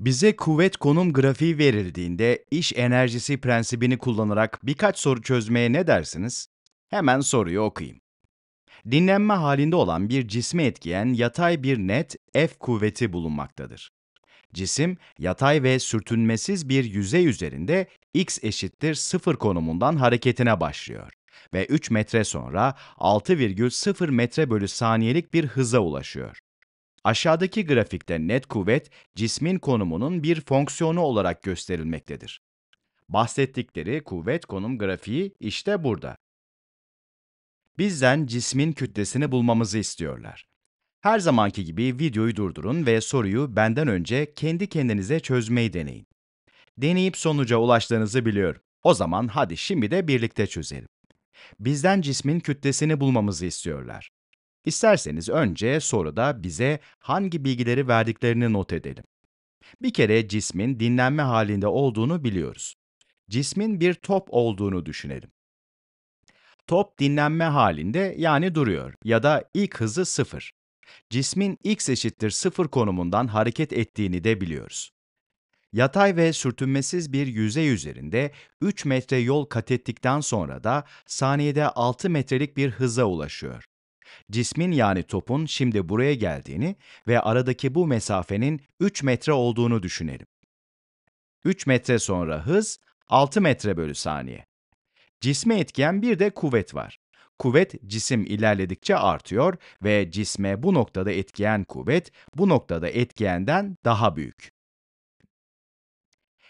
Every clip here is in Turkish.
Bize kuvvet konum grafiği verildiğinde iş enerjisi prensibini kullanarak birkaç soru çözmeye ne dersiniz? Hemen soruyu okuyayım. Dinlenme halinde olan bir cismi etkileyen yatay bir net F kuvveti bulunmaktadır. Cisim, yatay ve sürtünmesiz bir yüzey üzerinde x eşittir 0 konumundan hareketine başlıyor ve 3 metre sonra 6,0 metre bölü saniyelik bir hıza ulaşıyor. Aşağıdaki grafikte net kuvvet, cismin konumunun bir fonksiyonu olarak gösterilmektedir. Bahsettikleri kuvvet konum grafiği işte burada. Bizden cismin kütlesini bulmamızı istiyorlar. Her zamanki gibi videoyu durdurun ve soruyu benden önce kendi kendinize çözmeyi deneyin. Deneyip sonuca ulaştığınızı biliyorum. O zaman hadi şimdi de birlikte çözelim. Bizden cismin kütlesini bulmamızı istiyorlar. İsterseniz önce soruda bize hangi bilgileri verdiklerini not edelim. Bir kere cismin dinlenme halinde olduğunu biliyoruz. Cismin bir top olduğunu düşünelim. Top dinlenme halinde yani duruyor ya da ilk hızı sıfır. Cismin x eşittir sıfır konumundan hareket ettiğini de biliyoruz. Yatay ve sürtünmesiz bir yüzey üzerinde 3 metre yol kat ettikten sonra da saniyede 6 metrelik bir hıza ulaşıyor cismin yani topun şimdi buraya geldiğini ve aradaki bu mesafenin 3 metre olduğunu düşünelim. 3 metre sonra hız 6 metre bölü saniye. Cisme etkiyen bir de kuvvet var. Kuvvet cisim ilerledikçe artıyor ve cisme bu noktada etkiyen kuvvet bu noktada etkiyenden daha büyük.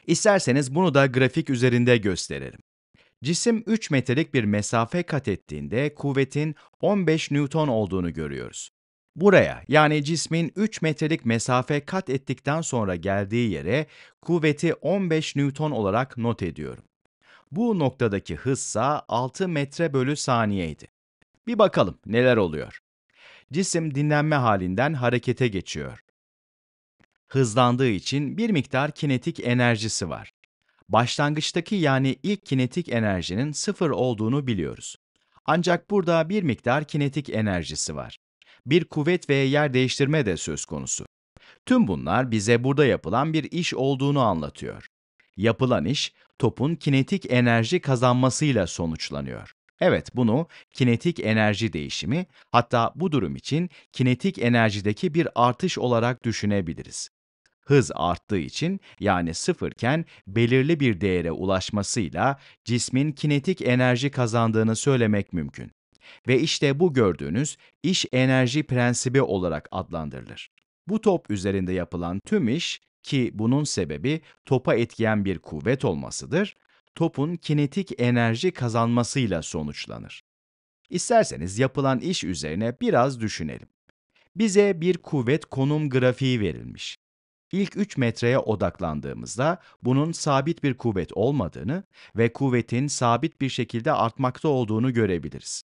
İsterseniz bunu da grafik üzerinde gösterelim. Cisim 3 metrelik bir mesafe kat ettiğinde kuvvetin 15 Newton olduğunu görüyoruz. Buraya yani cismin 3 metrelik mesafe kat ettikten sonra geldiği yere kuvveti 15 Newton olarak not ediyorum. Bu noktadaki hızsa 6 metre bölü saniyeydi. Bir bakalım neler oluyor. Cisim dinlenme halinden harekete geçiyor. Hızlandığı için bir miktar kinetik enerjisi var başlangıçtaki yani ilk kinetik enerjinin sıfır olduğunu biliyoruz. Ancak burada bir miktar kinetik enerjisi var. Bir kuvvet ve yer değiştirme de söz konusu. Tüm bunlar bize burada yapılan bir iş olduğunu anlatıyor. Yapılan iş, topun kinetik enerji kazanmasıyla sonuçlanıyor. Evet, bunu kinetik enerji değişimi, hatta bu durum için kinetik enerjideki bir artış olarak düşünebiliriz hız arttığı için yani sıfırken belirli bir değere ulaşmasıyla cismin kinetik enerji kazandığını söylemek mümkün. Ve işte bu gördüğünüz iş enerji prensibi olarak adlandırılır. Bu top üzerinde yapılan tüm iş ki bunun sebebi topa etkiyen bir kuvvet olmasıdır, topun kinetik enerji kazanmasıyla sonuçlanır. İsterseniz yapılan iş üzerine biraz düşünelim. Bize bir kuvvet konum grafiği verilmiş. İlk 3 metreye odaklandığımızda bunun sabit bir kuvvet olmadığını ve kuvvetin sabit bir şekilde artmakta olduğunu görebiliriz.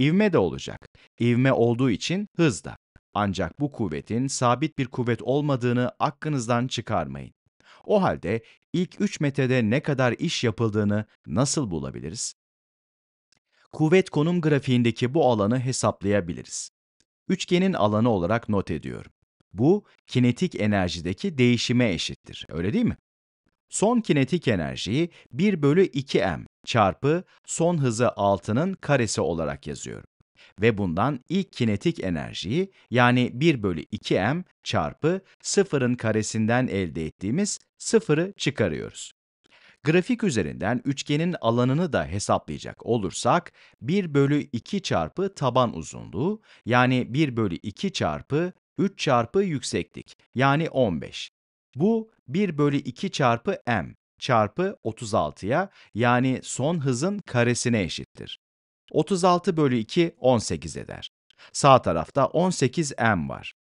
İvme de olacak. İvme olduğu için hız da. Ancak bu kuvvetin sabit bir kuvvet olmadığını aklınızdan çıkarmayın. O halde ilk 3 metrede ne kadar iş yapıldığını nasıl bulabiliriz? Kuvvet konum grafiğindeki bu alanı hesaplayabiliriz. Üçgenin alanı olarak not ediyorum. Bu, kinetik enerjideki değişime eşittir, öyle değil mi? Son kinetik enerjiyi 1 bölü 2m çarpı son hızı 6'nın karesi olarak yazıyorum. Ve bundan ilk kinetik enerjiyi yani 1 bölü 2m çarpı 0'ın karesinden elde ettiğimiz 0'ı çıkarıyoruz. Grafik üzerinden üçgenin alanını da hesaplayacak olursak 1 bölü 2 çarpı taban uzunluğu yani 1 bölü 2 çarpı 3 çarpı yükseklik yani 15. Bu 1 bölü 2 çarpı m çarpı 36'ya yani son hızın karesine eşittir. 36 bölü 2 18 eder. Sağ tarafta 18m var.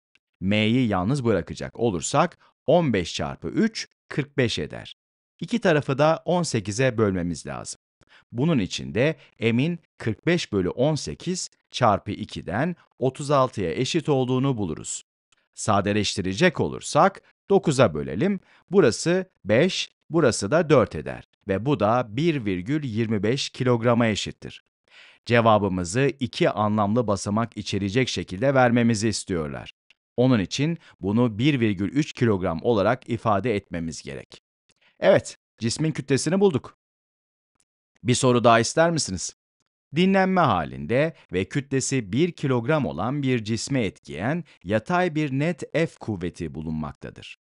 m'yi yalnız bırakacak olursak 15 çarpı 3 45 eder. İki tarafı da 18'e bölmemiz lazım. Bunun için de m'in 45 bölü 18 çarpı 2'den 36'ya eşit olduğunu buluruz. Sadeleştirecek olursak 9'a bölelim. Burası 5, burası da 4 eder ve bu da 1,25 kilograma eşittir. Cevabımızı iki anlamlı basamak içerecek şekilde vermemizi istiyorlar. Onun için bunu 1,3 kilogram olarak ifade etmemiz gerek. Evet, cismin kütlesini bulduk. Bir soru daha ister misiniz? dinlenme halinde ve kütlesi 1 kilogram olan bir cisme etkiyen yatay bir net F kuvveti bulunmaktadır.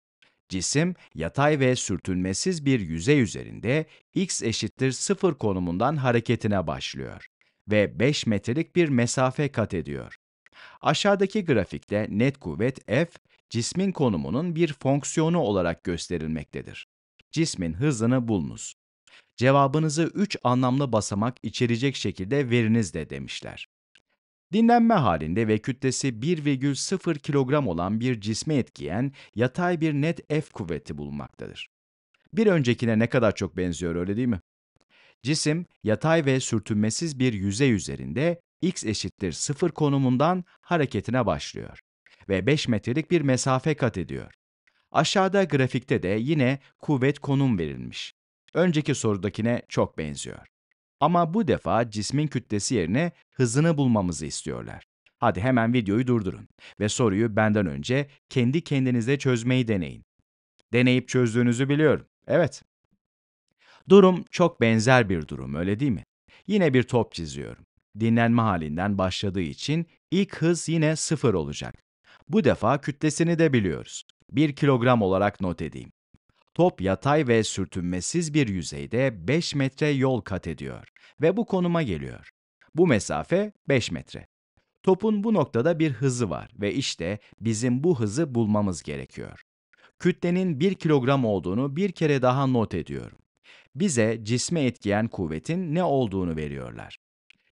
Cisim, yatay ve sürtünmesiz bir yüzey üzerinde x eşittir 0 konumundan hareketine başlıyor ve 5 metrelik bir mesafe kat ediyor. Aşağıdaki grafikte net kuvvet F, cismin konumunun bir fonksiyonu olarak gösterilmektedir. Cismin hızını bulunuz. Cevabınızı 3 anlamlı basamak içerecek şekilde veriniz de demişler. Dinlenme halinde ve kütlesi 1,0 kilogram olan bir cisme etkiyen yatay bir net F kuvveti bulunmaktadır. Bir öncekine ne kadar çok benziyor öyle değil mi? Cisim, yatay ve sürtünmesiz bir yüzey üzerinde x eşittir 0 konumundan hareketine başlıyor ve 5 metrelik bir mesafe kat ediyor. Aşağıda grafikte de yine kuvvet konum verilmiş önceki sorudakine çok benziyor. Ama bu defa cismin kütlesi yerine hızını bulmamızı istiyorlar. Hadi hemen videoyu durdurun ve soruyu benden önce kendi kendinize çözmeyi deneyin. Deneyip çözdüğünüzü biliyorum. Evet. Durum çok benzer bir durum öyle değil mi? Yine bir top çiziyorum. Dinlenme halinden başladığı için ilk hız yine sıfır olacak. Bu defa kütlesini de biliyoruz. 1 kilogram olarak not edeyim. Top yatay ve sürtünmesiz bir yüzeyde 5 metre yol kat ediyor ve bu konuma geliyor. Bu mesafe 5 metre. Topun bu noktada bir hızı var ve işte bizim bu hızı bulmamız gerekiyor. Kütlenin 1 kilogram olduğunu bir kere daha not ediyorum. Bize cisme etkiyen kuvvetin ne olduğunu veriyorlar.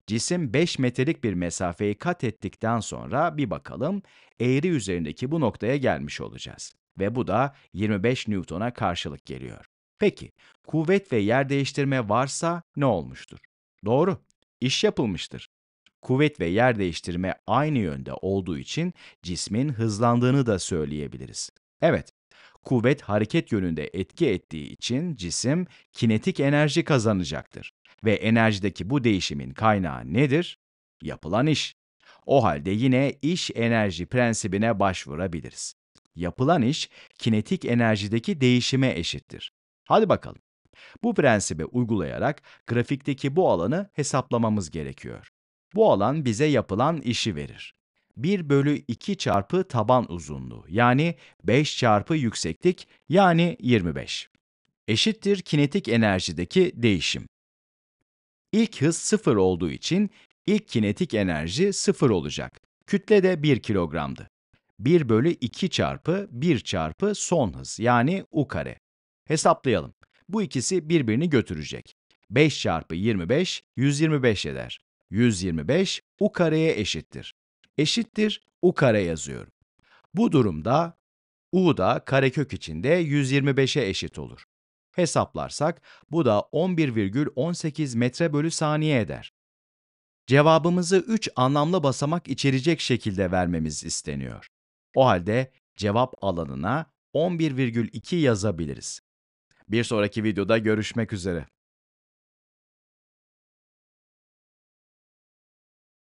Cisim 5 metrelik bir mesafeyi kat ettikten sonra bir bakalım eğri üzerindeki bu noktaya gelmiş olacağız ve bu da 25 Newton'a karşılık geliyor. Peki, kuvvet ve yer değiştirme varsa ne olmuştur? Doğru, iş yapılmıştır. Kuvvet ve yer değiştirme aynı yönde olduğu için cismin hızlandığını da söyleyebiliriz. Evet, kuvvet hareket yönünde etki ettiği için cisim kinetik enerji kazanacaktır. Ve enerjideki bu değişimin kaynağı nedir? Yapılan iş. O halde yine iş enerji prensibine başvurabiliriz yapılan iş kinetik enerjideki değişime eşittir. Hadi bakalım. Bu prensibi uygulayarak grafikteki bu alanı hesaplamamız gerekiyor. Bu alan bize yapılan işi verir. 1 bölü 2 çarpı taban uzunluğu yani 5 çarpı yükseklik yani 25. Eşittir kinetik enerjideki değişim. İlk hız 0 olduğu için ilk kinetik enerji 0 olacak. Kütle de 1 kilogramdı. 1 bölü 2 çarpı 1 çarpı son hız yani u kare. Hesaplayalım. Bu ikisi birbirini götürecek. 5 çarpı 25, 125 eder. 125 u kareye eşittir. Eşittir u kare yazıyorum. Bu durumda u da karekök içinde 125'e eşit olur. Hesaplarsak bu da 11,18 metre bölü saniye eder. Cevabımızı 3 anlamlı basamak içerecek şekilde vermemiz isteniyor. O halde cevap alanına 11,2 yazabiliriz. Bir sonraki videoda görüşmek üzere.